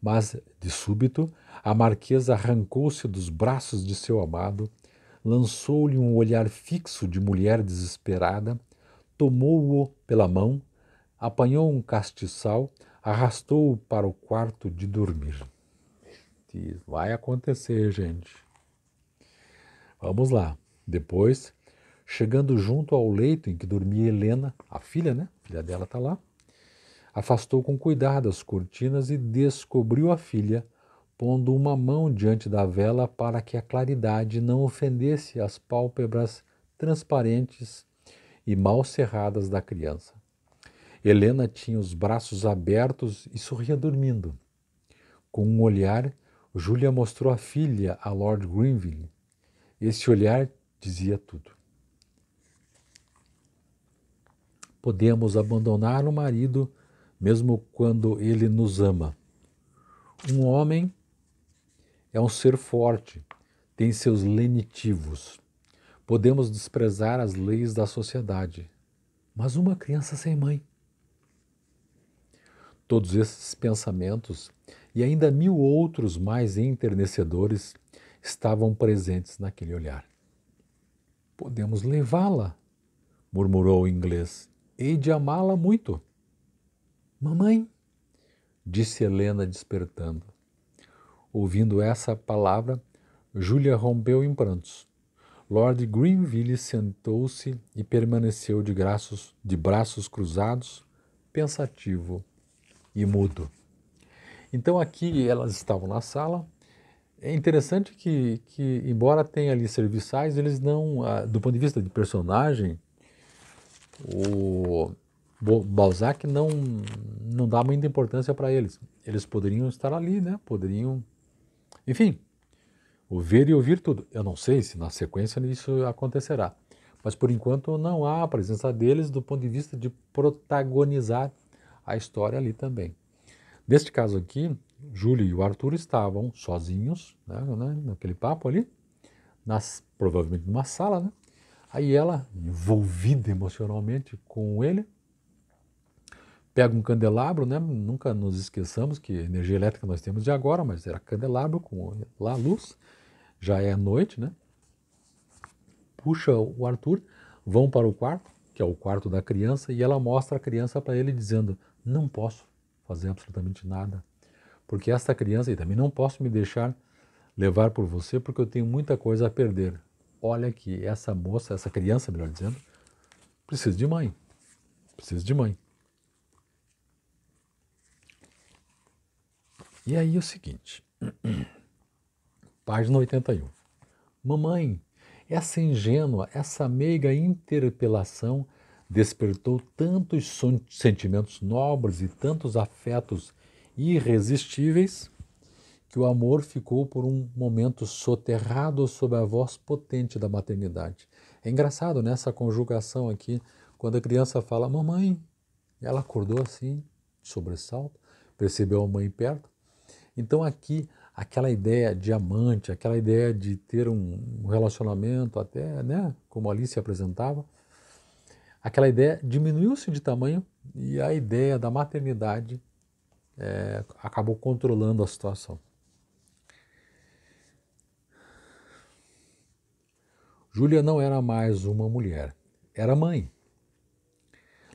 Mas, de súbito, a marquesa arrancou-se dos braços de seu amado, lançou-lhe um olhar fixo de mulher desesperada, tomou-o pela mão, apanhou um castiçal, arrastou-o para o quarto de dormir. Vai acontecer, gente. Vamos lá. Depois, chegando junto ao leito em que dormia Helena, a filha, né? A filha dela está lá. Afastou com cuidado as cortinas e descobriu a filha, pondo uma mão diante da vela para que a claridade não ofendesse as pálpebras transparentes e mal cerradas da criança. Helena tinha os braços abertos e sorria dormindo. Com um olhar, Júlia mostrou a filha a Lord Greenville, esse olhar dizia tudo. Podemos abandonar o marido mesmo quando ele nos ama. Um homem é um ser forte, tem seus lenitivos. Podemos desprezar as leis da sociedade, mas uma criança sem mãe. Todos esses pensamentos e ainda mil outros mais enternecedores estavam presentes naquele olhar. Podemos levá-la, murmurou o inglês. Hei de amá-la muito. Mamãe, disse Helena despertando. Ouvindo essa palavra, Júlia rompeu em prantos. Lord Greenville sentou-se e permaneceu de, graços, de braços cruzados, pensativo e mudo. Então aqui elas estavam na sala, é interessante que, que, embora tenha ali serviçais, eles não, ah, do ponto de vista de personagem, o Balzac não, não dá muita importância para eles. Eles poderiam estar ali, né? Poderiam. Enfim, o ver e ouvir tudo. Eu não sei se na sequência isso acontecerá. Mas por enquanto não há a presença deles do ponto de vista de protagonizar a história ali também. Neste caso aqui, Júlio e o Arthur estavam sozinhos, né, né, naquele papo ali, nas, provavelmente numa sala, né? Aí ela, envolvida emocionalmente com ele, pega um candelabro, né? Nunca nos esqueçamos que a energia elétrica nós temos de agora, mas era candelabro com lá luz, já é noite, né? Puxa o Arthur, vão para o quarto, que é o quarto da criança, e ela mostra a criança para ele dizendo: "Não posso fazer absolutamente nada porque esta criança, e também não posso me deixar levar por você, porque eu tenho muita coisa a perder. Olha que essa moça, essa criança, melhor dizendo, precisa de mãe. Precisa de mãe. E aí o seguinte, página 81. Mamãe, essa ingênua, essa meiga interpelação despertou tantos sentimentos nobres e tantos afetos irresistíveis que o amor ficou por um momento soterrado sob a voz potente da maternidade. É engraçado nessa né, conjugação aqui, quando a criança fala mamãe, ela acordou assim, sobressalto, percebeu a mãe perto. Então aqui aquela ideia de amante, aquela ideia de ter um relacionamento até, né, como ali se apresentava, aquela ideia diminuiu-se de tamanho e a ideia da maternidade é, acabou controlando a situação. Júlia não era mais uma mulher, era mãe.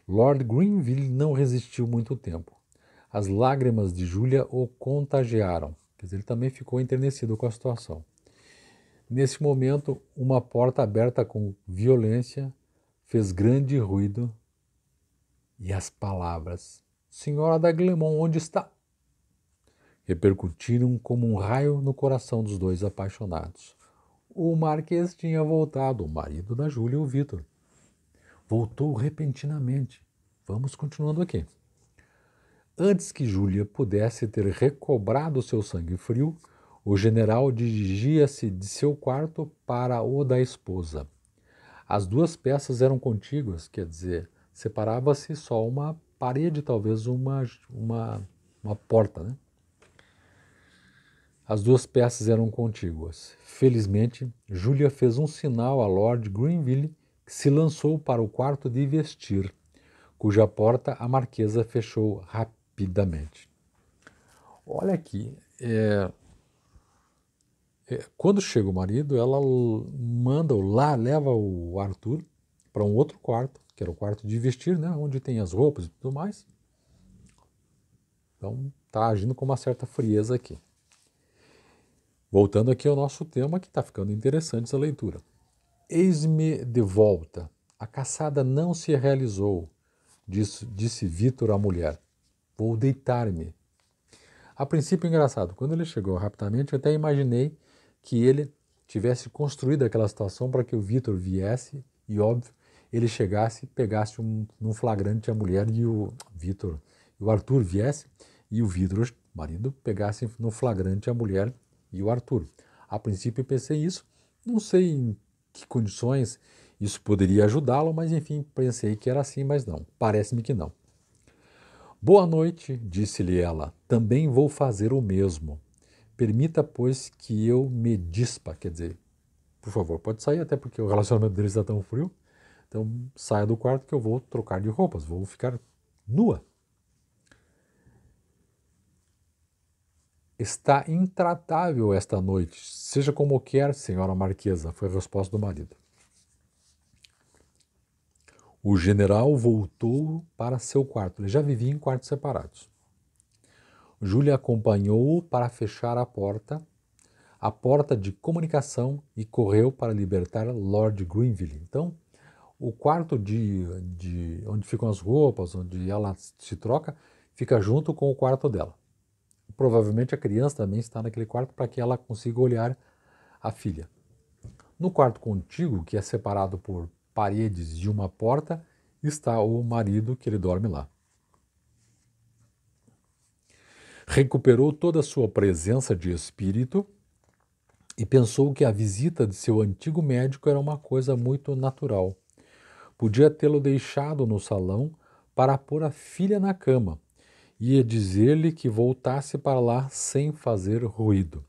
Lord Greenville não resistiu muito tempo. As lágrimas de Júlia o contagiaram, quer dizer, ele também ficou enternecido com a situação. Nesse momento, uma porta aberta com violência fez grande ruído e as palavras Senhora da Glemon, onde está? Repercutiram como um raio no coração dos dois apaixonados. O Marquês tinha voltado, o marido da Júlia o Vitor. Voltou repentinamente. Vamos continuando aqui. Antes que Júlia pudesse ter recobrado seu sangue frio, o general dirigia-se de seu quarto para o da esposa. As duas peças eram contíguas, quer dizer, separava-se só uma parede, talvez uma, uma, uma porta. Né? As duas peças eram contíguas. Felizmente, Júlia fez um sinal a Lord Greenville, que se lançou para o quarto de vestir, cuja porta a marquesa fechou rapidamente. Olha aqui, é, é, quando chega o marido, ela manda o lá, leva o Arthur para um outro quarto que era o quarto de vestir, né, onde tem as roupas e tudo mais. Então está agindo com uma certa frieza aqui. Voltando aqui ao nosso tema, que está ficando interessante essa leitura. Eis-me de volta. A caçada não se realizou, disse, disse Vitor à mulher. Vou deitar-me. A princípio, engraçado, quando ele chegou rapidamente, eu até imaginei que ele tivesse construído aquela situação para que o Vitor viesse e, óbvio, ele chegasse, e pegasse um, num flagrante a mulher e o Vitor, o Arthur viesse e o Vitor, marido, pegasse no flagrante a mulher e o Arthur. A princípio pensei isso, não sei em que condições isso poderia ajudá-lo, mas enfim, pensei que era assim, mas não, parece-me que não. Boa noite, disse-lhe ela, também vou fazer o mesmo. Permita, pois, que eu me dispa, quer dizer, por favor, pode sair, até porque o relacionamento deles está tão frio. Então saia do quarto que eu vou trocar de roupas, vou ficar nua. Está intratável esta noite, seja como quer, senhora Marquesa, foi a resposta do marido. O general voltou para seu quarto. Ele já vivia em quartos separados. Júlia acompanhou-o para fechar a porta, a porta de comunicação, e correu para libertar Lord Greenville. Então, o quarto de, de onde ficam as roupas, onde ela se troca, fica junto com o quarto dela. Provavelmente a criança também está naquele quarto para que ela consiga olhar a filha. No quarto contíguo, que é separado por paredes e uma porta, está o marido que ele dorme lá. Recuperou toda a sua presença de espírito e pensou que a visita de seu antigo médico era uma coisa muito natural Podia tê-lo deixado no salão para pôr a filha na cama. e dizer-lhe que voltasse para lá sem fazer ruído.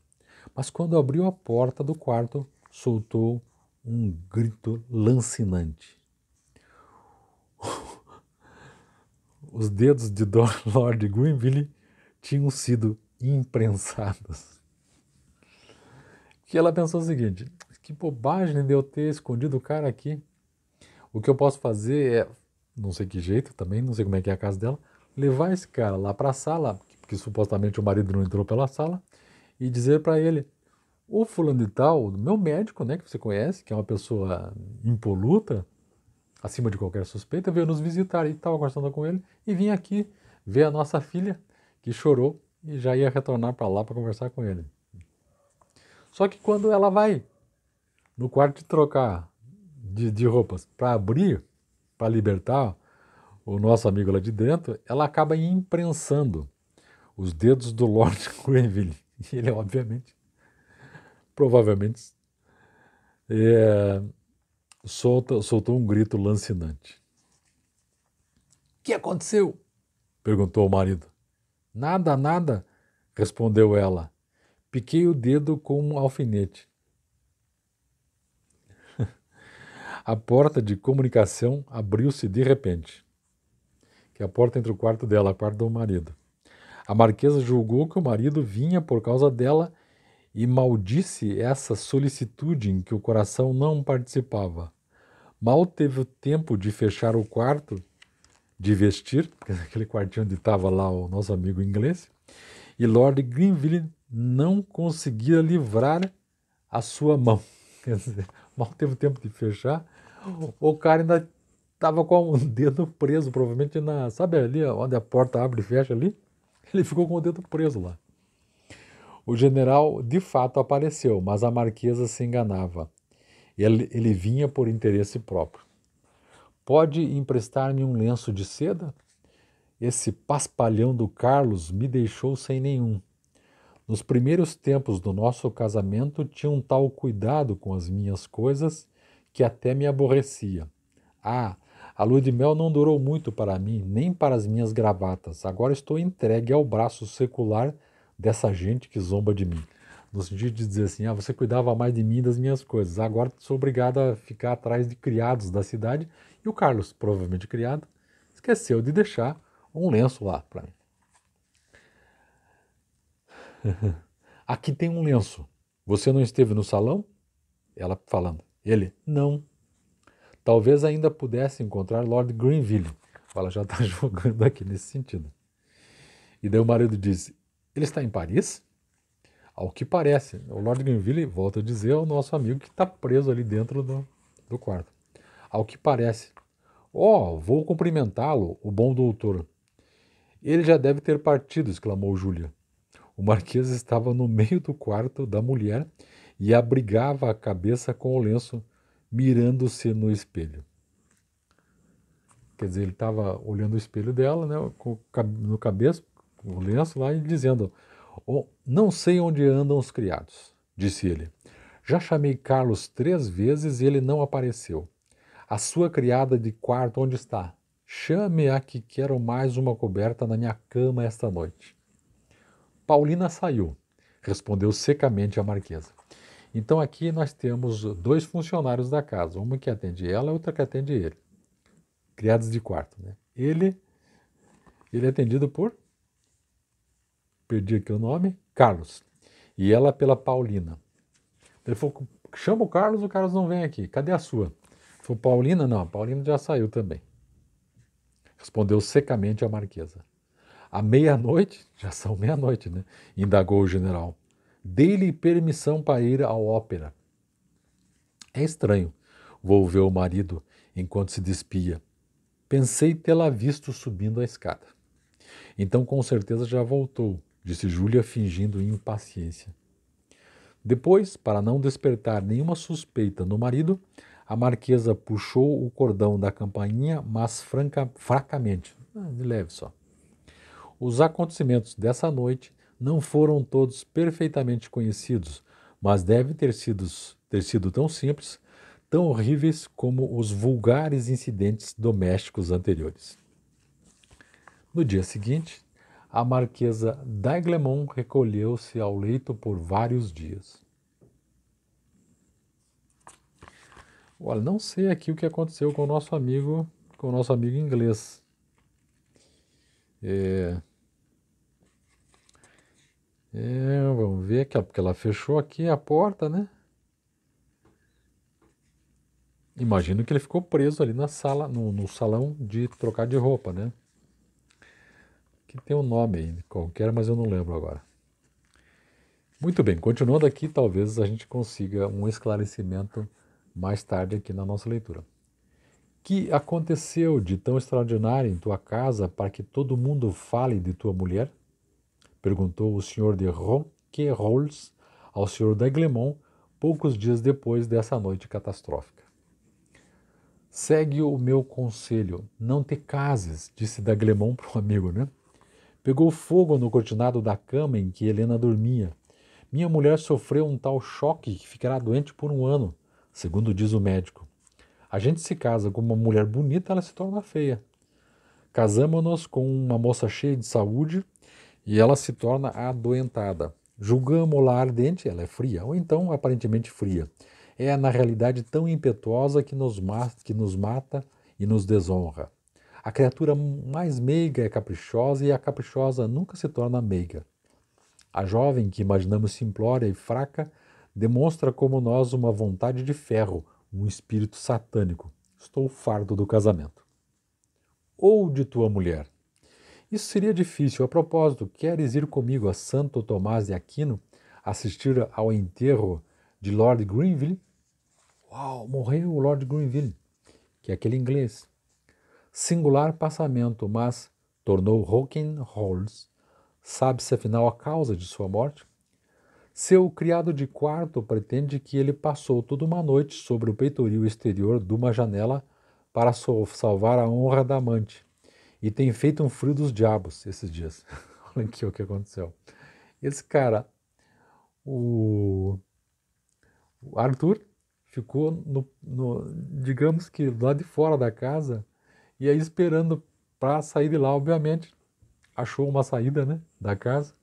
Mas quando abriu a porta do quarto, soltou um grito lancinante. Os dedos de Lord Greenville tinham sido imprensados. Que ela pensou o seguinte: que bobagem de eu ter escondido o cara aqui. O que eu posso fazer é, não sei que jeito também, não sei como é que é a casa dela, levar esse cara lá para a sala, que supostamente o marido não entrou pela sala, e dizer para ele: o fulano de tal, meu médico, né, que você conhece, que é uma pessoa impoluta, acima de qualquer suspeita, veio nos visitar e estava conversando com ele e vim aqui ver a nossa filha que chorou e já ia retornar para lá para conversar com ele. Só que quando ela vai no quarto de trocar de, de roupas para abrir, para libertar o nosso amigo lá de dentro, ela acaba imprensando os dedos do Lord Grenville. E ele, obviamente, provavelmente, é, solta, soltou um grito lancinante. O que aconteceu? perguntou o marido. Nada, nada, respondeu ela. Piquei o dedo com um alfinete. a porta de comunicação abriu-se de repente, que é a porta entre o quarto dela, o quarto do marido. A marquesa julgou que o marido vinha por causa dela e maldisse essa solicitude em que o coração não participava. Mal teve o tempo de fechar o quarto, de vestir, porque aquele quartinho onde estava lá o nosso amigo inglês, e Lord Greenville não conseguia livrar a sua mão. Quer dizer, mal teve o tempo de fechar, o cara ainda tava com o dedo preso, provavelmente na. Sabe ali onde a porta abre e fecha ali? Ele ficou com o dedo preso lá. O general de fato apareceu, mas a marquesa se enganava. Ele, ele vinha por interesse próprio. Pode emprestar-me um lenço de seda? Esse paspalhão do Carlos me deixou sem nenhum. Nos primeiros tempos do nosso casamento, tinha um tal cuidado com as minhas coisas que até me aborrecia. Ah, a lua de mel não durou muito para mim, nem para as minhas gravatas. Agora estou entregue ao braço secular dessa gente que zomba de mim. No sentido de dizer assim, ah, você cuidava mais de mim e das minhas coisas. Agora sou obrigado a ficar atrás de criados da cidade. E o Carlos, provavelmente criado, esqueceu de deixar um lenço lá para mim. Aqui tem um lenço. Você não esteve no salão? Ela falando. Ele, não. Talvez ainda pudesse encontrar Lord Greenville. Ela já está jogando aqui nesse sentido. E daí o marido disse: Ele está em Paris? Ao que parece. O Lord Greenville, volta a dizer, é o nosso amigo que está preso ali dentro do, do quarto. Ao que parece. Oh, vou cumprimentá-lo, o bom doutor. Ele já deve ter partido, exclamou Júlia. O marquês estava no meio do quarto da mulher e abrigava a cabeça com o lenço, mirando-se no espelho. Quer dizer, ele estava olhando o espelho dela, né, no cabeça, com o lenço lá, e dizendo: oh, Não sei onde andam os criados, disse ele. Já chamei Carlos três vezes e ele não apareceu. A sua criada de quarto, onde está? Chame-a que quero mais uma coberta na minha cama esta noite. Paulina saiu, respondeu secamente a marquesa. Então aqui nós temos dois funcionários da casa, uma que atende ela e outra que atende ele. Criados de quarto, né? Ele ele é atendido por perdi aqui o nome, Carlos. E ela pela Paulina. Ele falou: "Chama o Carlos, o Carlos não vem aqui. Cadê a sua?" Falou: "Paulina não, a Paulina já saiu também." Respondeu secamente a marquesa. À meia-noite, já são meia-noite, né? Indagou o general dei-lhe permissão para ir à ópera. É estranho, volveu o marido enquanto se despia. Pensei tê-la visto subindo a escada. Então, com certeza, já voltou, disse Júlia, fingindo impaciência. Depois, para não despertar nenhuma suspeita no marido, a marquesa puxou o cordão da campainha, mas franca, fracamente, de leve só. Os acontecimentos dessa noite não foram todos perfeitamente conhecidos, mas devem ter sido, ter sido tão simples, tão horríveis como os vulgares incidentes domésticos anteriores. No dia seguinte, a Marquesa d'Aiglemont recolheu-se ao leito por vários dias. Olha, não sei aqui o que aconteceu com o nosso amigo, com o nosso amigo inglês. É, é, vamos ver aqui, ó, porque ela fechou aqui a porta, né? Imagino que ele ficou preso ali na sala, no, no salão de trocar de roupa, né? Que tem um nome aí, qualquer, mas eu não lembro agora. Muito bem, continuando aqui, talvez a gente consiga um esclarecimento mais tarde aqui na nossa leitura. Que aconteceu de tão extraordinário em tua casa para que todo mundo fale de tua mulher? Perguntou o senhor de Ronquerolles ao senhor d'Eglemont poucos dias depois dessa noite catastrófica. Segue o meu conselho, não te cases, disse D'Aglemont para o amigo, né? Pegou fogo no cortinado da cama em que Helena dormia. Minha mulher sofreu um tal choque que ficará doente por um ano, segundo diz o médico. A gente se casa com uma mulher bonita, ela se torna feia. Casamos-nos com uma moça cheia de saúde e ela se torna adoentada. Julgamos-la ardente, ela é fria, ou então aparentemente fria. É, na realidade, tão impetuosa que nos, que nos mata e nos desonra. A criatura mais meiga é caprichosa e a caprichosa nunca se torna meiga. A jovem, que imaginamos simplória e fraca, demonstra como nós uma vontade de ferro, um espírito satânico. Estou fardo do casamento. Ou de tua mulher, isso seria difícil. A propósito, queres ir comigo a Santo Tomás de Aquino assistir ao enterro de Lord Greenville? Uau, morreu o Lord Greenville, que é aquele inglês. Singular passamento, mas tornou Hawking Holmes. Sabe-se afinal a causa de sua morte? Seu criado de quarto pretende que ele passou toda uma noite sobre o peitoril exterior de uma janela para salvar a honra da amante. E tem feito um frio dos diabos esses dias. Olha aqui o que aconteceu. Esse cara, o, o Arthur, ficou, no, no, digamos que, lá de fora da casa e aí esperando para sair de lá, obviamente. Achou uma saída né, da casa.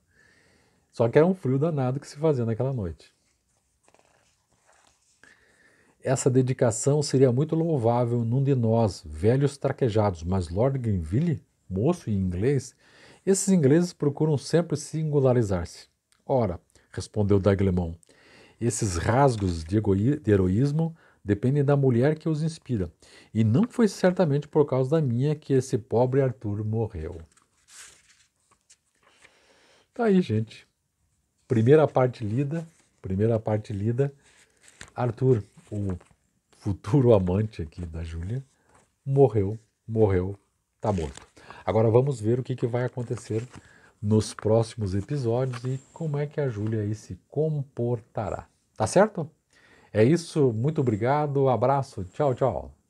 Só que era um frio danado que se fazia naquela noite. Essa dedicação seria muito louvável num de nós, velhos traquejados, mas Lord Greenville, moço em inglês, esses ingleses procuram sempre singularizar-se. Ora, respondeu Daglemon, esses rasgos de, de heroísmo dependem da mulher que os inspira, e não foi certamente por causa da minha que esse pobre Arthur morreu. Tá aí, gente. Primeira parte lida, primeira parte lida. Arthur, o futuro amante aqui da Júlia, morreu, morreu, tá morto. Agora vamos ver o que, que vai acontecer nos próximos episódios e como é que a Júlia aí se comportará. Tá certo? É isso, muito obrigado, abraço, tchau, tchau.